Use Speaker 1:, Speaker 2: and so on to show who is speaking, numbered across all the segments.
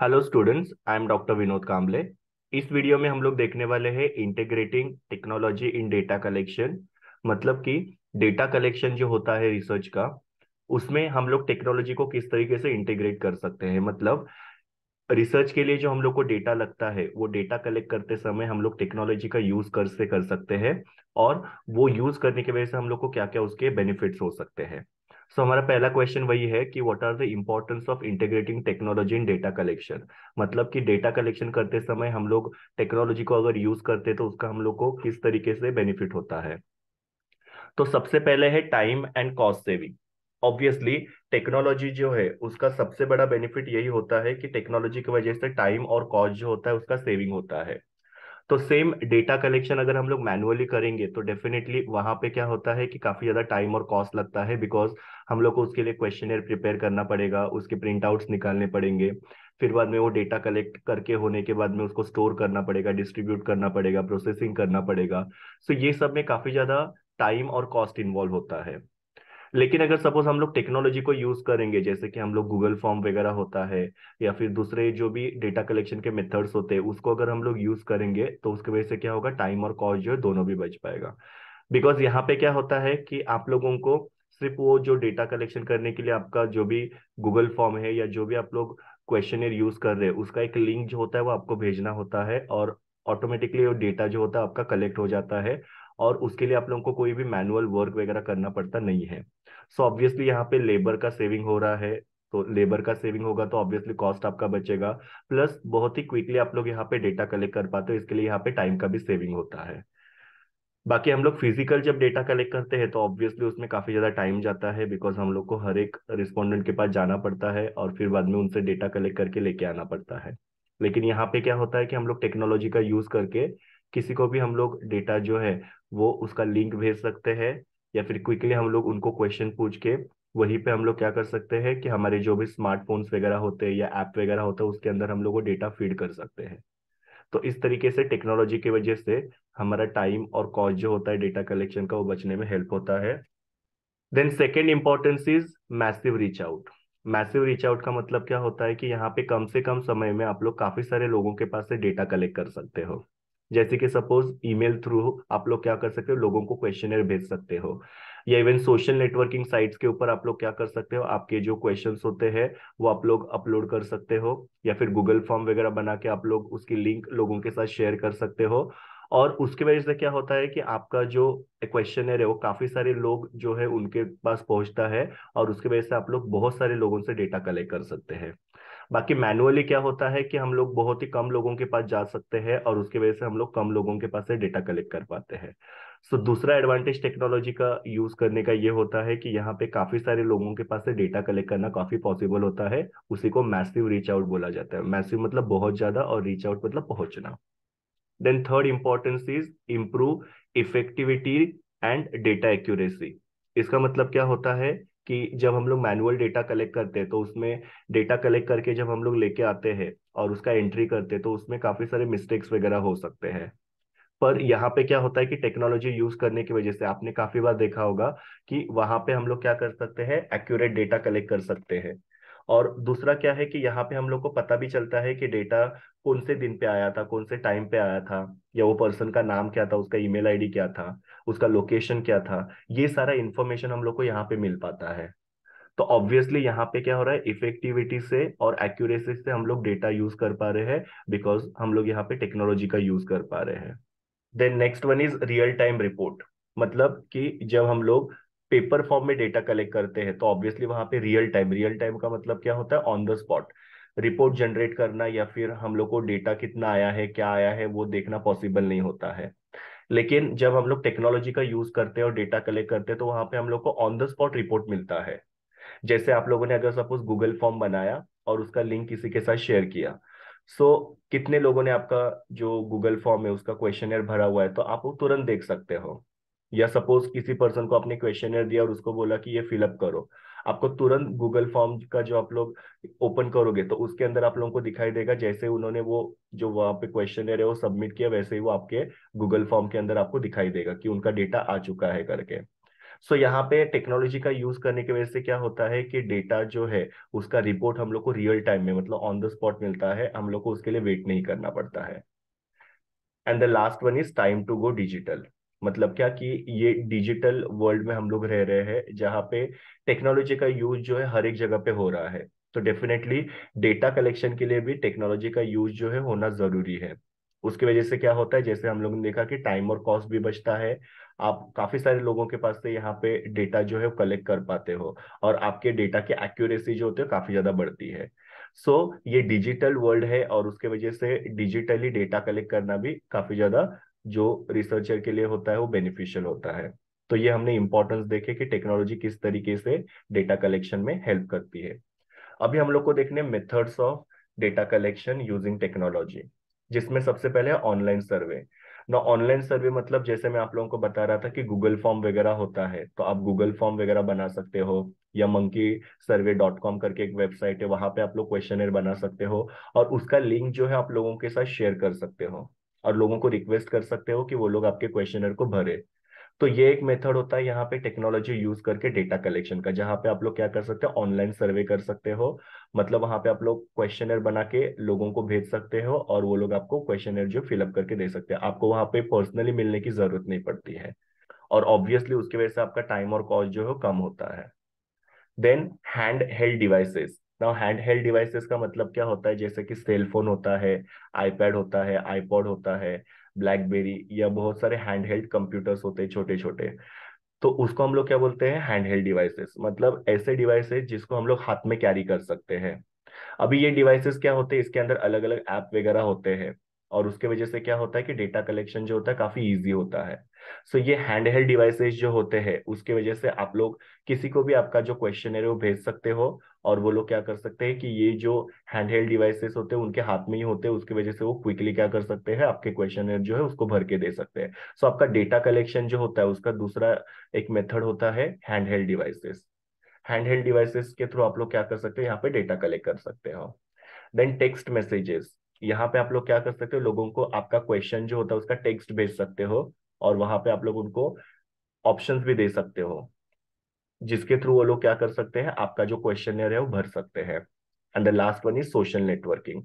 Speaker 1: hello students I am doctor Vinod Kamle इस video में हम लोग देखने वाले हैं integrating technology in data collection मतलब कि डेटा कलेक्शन जो होता है रिसर्च का उसमें हम लोग टेक्नोलॉजी को किस तरीके से इंटीग्रेट कर सकते हैं मतलब रिसर्च के लिए जो हम लोग को डेटा लगता है वो डेटा कलेक्ट करते समय हम लोग टेक्नोलॉजी का यूज कर से कर सकते हैं और वो यूज करने की वजह से हम लोग को क्या क्या उसके बेनिफिट्स हो सकते हैं सो हमारा पहला क्वेश्चन वही है कि what are the importance of integrating technology in data collection मतलब कि डेटा कलेक्शन करते समय हम लोग टेक्नोलॉजी को अगर यूज करते तो उसका हम लोग को किस तरीके से बेनिफिट होता है तो सबसे पहले है time and cost saving obviously technology जो है उसका सबसे बड़ा बेनिफिट यही होता है कि टेक्नोलॉजी की वजह से टाइम और कॉस्ट जो होता है उसका सेविंग होता है तो सेम डेटा कलेक्शन अगर हम लोग मैनुअली करेंगे तो डेफिनेटली वहां पे क्या होता है कि काफी ज्यादा टाइम और कॉस्ट लगता है बिकॉज हम लोग को उसके लिए क्वेश्चन प्रिपेयर करना पड़ेगा उसके प्रिंट आउट निकालने पड़ेंगे फिर बाद में वो डेटा कलेक्ट करके होने के बाद में उसको स्टोर करना पड़ेगा डिस्ट्रीब्यूट करना पड़ेगा प्रोसेसिंग करना पड़ेगा सो so ये सब में काफी ज्यादा टाइम और कॉस्ट इन्वॉल्व होता है लेकिन अगर सपोज हम लोग टेक्नोलॉजी को यूज करेंगे जैसे कि हम लोग गूगल फॉर्म वगैरह होता है या फिर दूसरे जो भी डेटा कलेक्शन के मेथड्स होते हैं उसको अगर हम लोग यूज करेंगे तो उसकी वजह से क्या होगा टाइम और कॉस्ट जो है दोनों भी बच पाएगा बिकॉज यहाँ पे क्या होता है कि आप लोगों को सिर्फ वो जो डेटा कलेक्शन करने के लिए आपका जो भी गूगल फॉर्म है या जो भी आप लोग क्वेश्चन यूज कर रहे हैं उसका एक लिंक जो होता है वो आपको भेजना होता है और ऑटोमेटिकली वो डेटा जो होता है आपका कलेक्ट हो जाता है और उसके लिए आप लोगों को कोई भी मैनुअल वर्क वगैरह करना पड़ता नहीं है सो ऑब्वियसली यहाँ पे लेबर का सेविंग हो रहा है तो लेबर का सेविंग होगा तो ऑब्वियसली कॉस्ट आपका बचेगा प्लस बहुत ही क्विकली आप लोग यहाँ पे डेटा कलेक्ट कर पाते हो इसके लिए यहाँ पे टाइम का भी सेविंग होता है बाकी हम लोग फिजिकल जब डेटा कलेक्ट करते हैं तो ऑब्वियसली उसमें काफी ज्यादा टाइम जाता है बिकॉज हम लोग को हर एक रिस्पोंडेंट के पास जाना पड़ता है और फिर बाद में उनसे डेटा कलेक्ट करके लेके आना पड़ता है लेकिन यहाँ पे क्या होता है कि हम लोग टेक्नोलॉजी का यूज करके किसी को भी हम लोग डेटा जो है वो उसका लिंक भेज सकते हैं या फिर क्विकली हम लोग उनको क्वेश्चन पूछ के वहीं पे हम लोग क्या कर सकते हैं कि हमारे जो भी स्मार्टफोन्स वगैरह होते हैं या ऐप वगैरह होता है उसके अंदर हम लोग को डेटा फीड कर सकते हैं तो इस तरीके से टेक्नोलॉजी की वजह से हमारा टाइम और कॉस्ट जो होता है डेटा कलेक्शन का वो बचने में हेल्प होता है then second importance is massive reach out massive reach out का मतलब क्या होता है कि यहाँ पे कम से कम समय में आप लोग काफी सारे लोगों के पास से डेटा कलेक्ट कर सकते हो जैसे कि सपोज ईमेल थ्रू आप लोग क्या कर सकते हो लोगों को क्वेश्चन भेज सकते हो या इवन सोशल नेटवर्किंग साइट्स के ऊपर आप लोग क्या कर सकते हो आपके जो क्वेश्चन होते हैं वो आप लोग अपलोड कर सकते हो या फिर गूगल फॉर्म वगैरह बना के आप लोग उसकी लिंक लोगों के साथ शेयर कर सकते हो और उसकी वजह से क्या होता है कि आपका जो क्वेश्चन है वो काफी सारे लोग जो है उनके पास पहुंचता है और उसकी वजह से आप लोग बहुत सारे लोगों से डेटा कलेक्ट कर सकते हैं बाकी मैनुअली क्या होता है कि हम लोग बहुत ही कम लोगों के पास जा सकते हैं और उसकी वजह से हम लोग कम लोगों के पास से डेटा कलेक्ट कर पाते हैं सो so, दूसरा एडवांटेज टेक्नोलॉजी का यूज करने का ये होता है कि यहाँ पे काफी सारे लोगों के पास से डेटा कलेक्ट करना काफी पॉसिबल होता है उसी को मैसिव रीच आउट बोला जाता है मैसिव मतलब बहुत ज्यादा और रीच आउट मतलब पहुंचना then third importance is improve effectivity and data accuracy इसका मतलब क्या होता है कि जब हम लोग मैनुअल डेटा कलेक्ट करते हैं तो उसमें डेटा कलेक्ट करके जब हम लोग लेके आते हैं और उसका एंट्री करते हैं तो उसमें काफी सारे मिस्टेक्स वगैरह हो सकते हैं पर यहाँ पे क्या होता है कि टेक्नोलॉजी यूज करने की वजह से आपने काफी बार देखा होगा कि वहां पे हम लोग क्या कर सकते हैं एक्यूरेट डेटा कलेक्ट कर सकते हैं और दूसरा क्या है कि यहाँ पे हम लोग को पता भी चलता है कि डेटा कौन से दिन पे आया था कौन से टाइम पे आया था या वो पर्सन का नाम क्या था उसका ईमेल आईडी क्या था उसका लोकेशन क्या था ये सारा इन्फॉर्मेशन हम लोग को यहाँ पे मिल पाता है तो ऑब्वियसली यहाँ पे क्या हो रहा है इफेक्टिविटी से और एक्यूरेसी से हम लोग डेटा यूज कर पा रहे हैं बिकॉज हम लोग यहाँ पे टेक्नोलॉजी का यूज कर पा रहे हैं then next one is real time report मतलब कि जब हम लोग पेपर फॉर्म में डेटा कलेक्ट करते हैं तो ऑब्वियसली वहां पे रियल टाइम रियल टाइम का मतलब क्या होता है on the spot report generate करना या फिर हम लोग को डेटा कितना आया है क्या आया है वो देखना पॉसिबल नहीं होता है लेकिन जब हम लोग टेक्नोलॉजी का यूज करते हैं और डेटा कलेक्ट करते हैं तो वहां पे हम लोग को ऑन द स्पॉट रिपोर्ट मिलता है जैसे आप लोगों ने अगर सपोज गूगल फॉर्म बनाया और उसका लिंक किसी के साथ शेयर किया सो so, कितने लोगों ने आपका जो गूगल फॉर्म है उसका क्वेश्चन भरा हुआ है तो आप वो तुरंत देख सकते हो या सपोज किसी पर्सन को आपने क्वेश्चन दिया और उसको बोला कि ये फिलअप करो आपको तुरंत गूगल फॉर्म का जो आप लोग ओपन करोगे तो उसके अंदर आप लोगों को दिखाई देगा जैसे उन्होंने वो जो वहां पे क्वेश्चन है वो सबमिट किया वैसे ही वो आपके गूगल फॉर्म के अंदर आपको दिखाई देगा कि उनका डेटा आ चुका है करके सो so, यहाँ पे टेक्नोलॉजी का यूज करने की वजह से क्या होता है कि डेटा जो है उसका रिपोर्ट हम लोग को रियल टाइम में मतलब ऑन द स्पॉट मिलता है हम लोग को उसके लिए वेट नहीं करना पड़ता है and the last one is time to go digital मतलब क्या कि ये डिजिटल वर्ल्ड में हम लोग रह रहे हैं जहाँ पे टेक्नोलॉजी का यूज जो है हर एक जगह पे हो रहा है तो डेफिनेटली डेटा कलेक्शन के लिए भी टेक्नोलॉजी का यूज जो है होना जरूरी है उसकी वजह से क्या होता है जैसे हम लोग ने देखा कि टाइम और कॉस्ट भी बचता है आप काफी सारे लोगों के पास से यहाँ पे डेटा जो है कलेक्ट कर पाते हो और आपके डेटा की एक्यूरेसी जो होती है काफी ज्यादा बढ़ती है सो so, ये डिजिटल वर्ल्ड है और उसके वजह से डिजिटली डेटा कलेक्ट करना भी काफी ज्यादा जो रिसर्चर के लिए होता है वो बेनिफिशियल होता है तो ये हमने इंपॉर्टेंस देखे कि टेक्नोलॉजी किस तरीके से डेटा कलेक्शन में हेल्प करती है अभी हम लोग को देखने methods of data collection using technology जिसमें सबसे पहले ऑनलाइन सर्वे ना ऑनलाइन सर्वे मतलब जैसे मैं आप लोगों को बता रहा था कि गूगल फॉर्म वगैरह होता है तो आप गूगल फॉर्म वगैरह बना सकते हो या मंकी सर्वे डॉट कॉम करके एक वेबसाइट है वहां पे आप लोग क्वेश्चन बना सकते हो और उसका लिंक जो है आप लोगों के साथ शेयर कर सकते हो और लोगों को रिक्वेस्ट कर सकते हो कि वो लोग आपके क्वेश्चनर को भरे तो ये एक मेथड होता है यहाँ पे टेक्नोलॉजी यूज करके डेटा कलेक्शन का जहाँ पे आप लोग क्या कर सकते हो ऑनलाइन सर्वे कर सकते हो मतलब वहां पे आप लोग क्वेश्चनर बना के लोगों को भेज सकते हो और वो लोग आपको क्वेश्चनर जो फिलअप करके दे सकते हैं आपको वहां पे पर्सनली मिलने की जरूरत नहीं पड़ती है और ऑब्वियसली उसकी वजह से आपका टाइम और कॉस्ट जो है कम होता है then hand held devices now hand held devices का मतलब क्या होता है जैसे कि सेलफोन होता है आईपैड होता है आईपॉड होता है ब्लैकबेरी या बहुत सारे हैंड हेल्ड कंप्यूटर्स होते हैं छोटे छोटे तो उसको हम लोग क्या बोलते हैं हैंड हेल्ड डिवाइसेस मतलब ऐसे डिवाइसेस जिसको हम लोग हाथ में कैरी कर सकते हैं अभी ये डिवाइसेस क्या होते हैं इसके अंदर अलग अलग ऐप वगैरह होते हैं और उसके वजह से क्या होता है कि डेटा कलेक्शन जो होता है काफी ईजी होता है सो so, ये हैंड हेल्ड डिवाइसेज जो होते हैं उसके वजह से आप लोग किसी को भी आपका जो क्वेश्चन है वो भेज सकते हो और वो लोग क्या कर सकते हैं कि ये जो हैंड हेल्ड डिवाइसेस होते हैं उनके हाथ में ही होते हैं उसकी वजह से वो क्विकली क्या कर सकते हैं आपके क्वेश्चन जो है उसको भर के दे सकते हैं सो so, आपका डेटा कलेक्शन जो होता है उसका दूसरा एक मेथड होता है hand held devices hand held devices के थ्रू आप लोग क्या कर सकते हैं यहाँ पे डेटा कलेक्ट कर सकते हो देन टेक्स्ट मैसेजेस यहाँ पे आप लोग क्या कर सकते हो लोगों को आपका क्वेश्चन जो होता है उसका टेक्स्ट भेज सकते हो और वहां पे आप लोग उनको ऑप्शंस भी दे सकते हो जिसके थ्रू वो लोग क्या कर सकते हैं आपका जो क्वेश्चन है वो भर सकते हैं and the last one is social networking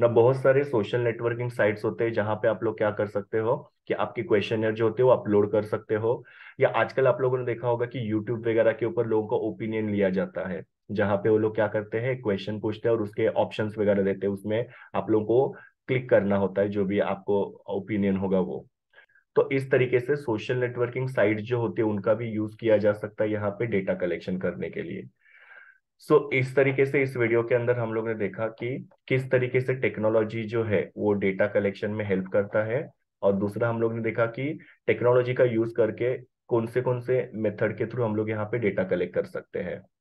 Speaker 1: ना बहुत सारे सोशल नेटवर्किंग साइट्स होते हैं जहां पे आप लोग क्या कर सकते हो कि आपके क्वेश्चन जो होते हैं वो अपलोड कर सकते हो या आजकल आप लोगों ने देखा होगा कि यूट्यूब वगैरह के ऊपर लोगों का ओपिनियन लिया जाता है जहां पे वो लोग क्या करते हैं क्वेश्चन पूछते हैं और उसके ऑप्शन वगैरह देते हैं उसमें आप लोगों को क्लिक करना होता है जो भी आपको ओपिनियन होगा वो तो इस तरीके से सोशल नेटवर्किंग साइट जो होती है उनका भी यूज किया जा सकता है यहाँ पे डेटा कलेक्शन करने के लिए सो so, इस तरीके से इस वीडियो के अंदर हम लोग ने देखा कि किस तरीके से टेक्नोलॉजी जो है वो डेटा कलेक्शन में हेल्प करता है और दूसरा हम लोग ने देखा कि टेक्नोलॉजी का यूज करके कौन से कौन से मेथड के थ्रू हम लोग यहाँ पे डेटा कलेक्ट कर सकते हैं